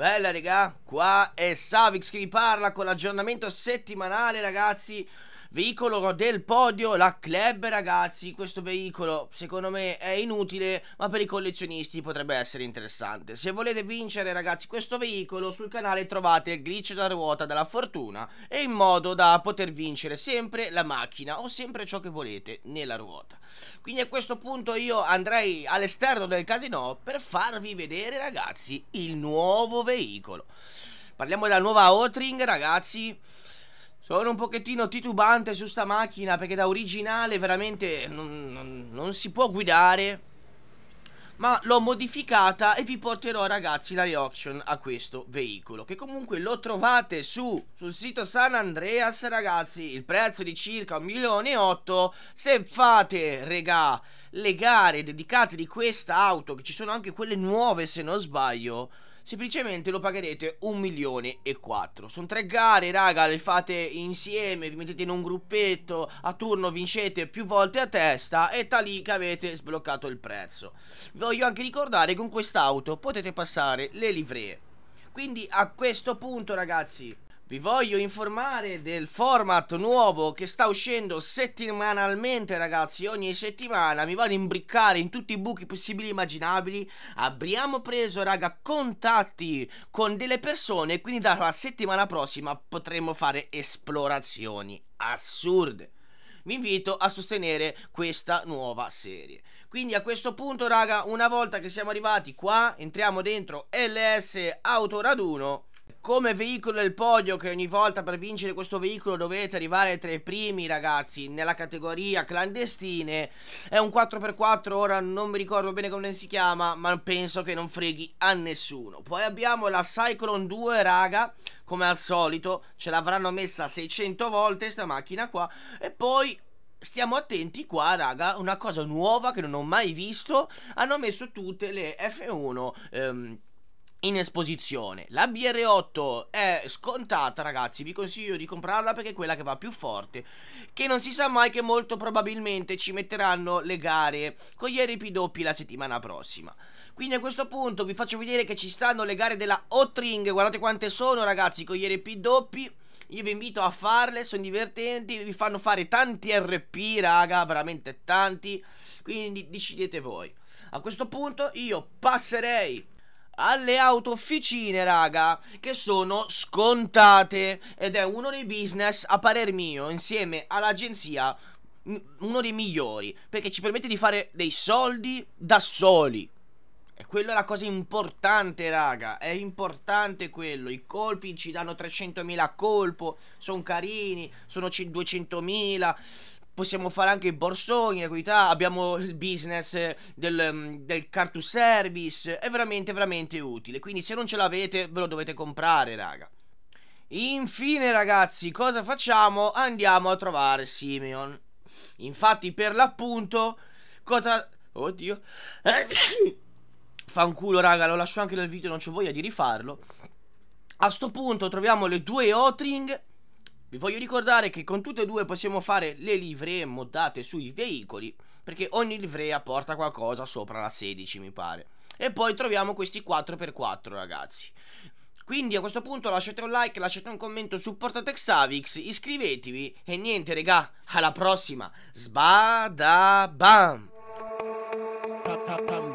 Bella raga, qua è Savix che vi parla con l'aggiornamento settimanale ragazzi Veicolo del podio, la club ragazzi, questo veicolo secondo me è inutile ma per i collezionisti potrebbe essere interessante. Se volete vincere ragazzi questo veicolo sul canale trovate il glitch da ruota della fortuna e in modo da poter vincere sempre la macchina o sempre ciò che volete nella ruota. Quindi a questo punto io andrei all'esterno del casino per farvi vedere ragazzi il nuovo veicolo. Parliamo della nuova Outring ragazzi sono un pochettino titubante su sta macchina perché da originale veramente non, non, non si può guidare. Ma l'ho modificata e vi porterò ragazzi la reaction a questo veicolo Che comunque lo trovate su, sul sito San Andreas ragazzi Il prezzo di circa 1 milione e 8 Se fate regà le gare dedicate di questa auto Che ci sono anche quelle nuove se non sbaglio semplicemente lo pagherete 1 milione e 4. Sono tre gare, raga, le fate insieme, vi mettete in un gruppetto, a turno vincete più volte a testa e da lì che avete sbloccato il prezzo. voglio anche ricordare che con quest'auto potete passare le livree. Quindi a questo punto, ragazzi, vi voglio informare del format nuovo che sta uscendo settimanalmente ragazzi, ogni settimana mi vado a imbriccare in tutti i buchi possibili e immaginabili Abbiamo preso raga contatti con delle persone quindi dalla settimana prossima potremo fare esplorazioni assurde vi invito a sostenere questa nuova serie. Quindi a questo punto, raga, una volta che siamo arrivati qua, entriamo dentro LS Autoraduno come veicolo del podio che ogni volta per vincere questo veicolo dovete arrivare tra i primi ragazzi nella categoria clandestine è un 4x4 ora non mi ricordo bene come si chiama ma penso che non freghi a nessuno poi abbiamo la Cyclone 2 raga come al solito ce l'avranno messa 600 volte sta macchina qua e poi stiamo attenti qua raga una cosa nuova che non ho mai visto hanno messo tutte le F1 ehm, in esposizione. La BR8 è scontata, ragazzi. Vi consiglio di comprarla perché è quella che va più forte. Che non si sa mai che molto probabilmente ci metteranno le gare con gli RP doppi la settimana prossima. Quindi a questo punto vi faccio vedere che ci stanno le gare della O-Tring. Guardate quante sono, ragazzi, con gli RP doppi. Io vi invito a farle, sono divertenti, vi fanno fare tanti RP, raga, veramente tanti. Quindi decidete voi. A questo punto io passerei alle auto officine, raga, che sono scontate ed è uno dei business, a parer mio, insieme all'agenzia, uno dei migliori, perché ci permette di fare dei soldi da soli. E quello è la cosa importante, raga. È importante quello. I colpi ci danno 300.000 a colpo. Sono carini. Sono 200.000 possiamo fare anche i in equità, abbiamo il business del, mm, del car to service, è veramente veramente utile, quindi se non ce l'avete ve lo dovete comprare raga. Infine ragazzi cosa facciamo? Andiamo a trovare Simeon. Infatti per l'appunto cosa... Oddio. Fa un raga, lo lascio anche nel video, non c'ho voglia di rifarlo. A sto punto troviamo le due Otring vi voglio ricordare che con tutte e due possiamo fare le livree moddate sui veicoli, perché ogni livrea porta qualcosa sopra la 16 mi pare. E poi troviamo questi 4x4 ragazzi. Quindi a questo punto lasciate un like, lasciate un commento, supportate Xavix, iscrivetevi e niente regà, alla prossima. Sbada bam!